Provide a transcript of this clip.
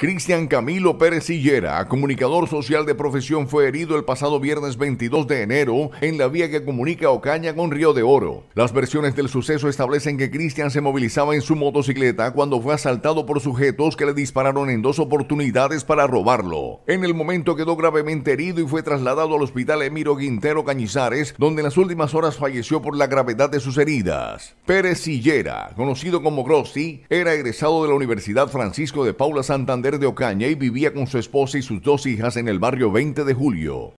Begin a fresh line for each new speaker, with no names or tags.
Cristian Camilo Pérez Sillera, comunicador social de profesión, fue herido el pasado viernes 22 de enero en la vía que comunica Ocaña con Río de Oro. Las versiones del suceso establecen que Cristian se movilizaba en su motocicleta cuando fue asaltado por sujetos que le dispararon en dos oportunidades para robarlo. En el momento quedó gravemente herido y fue trasladado al hospital Emiro Quintero Cañizares, donde en las últimas horas falleció por la gravedad de sus heridas. Pérez Sillera, conocido como Grossi, era egresado de la Universidad Francisco de Paula Santander de Ocaña y vivía con su esposa y sus dos hijas en el barrio 20 de Julio.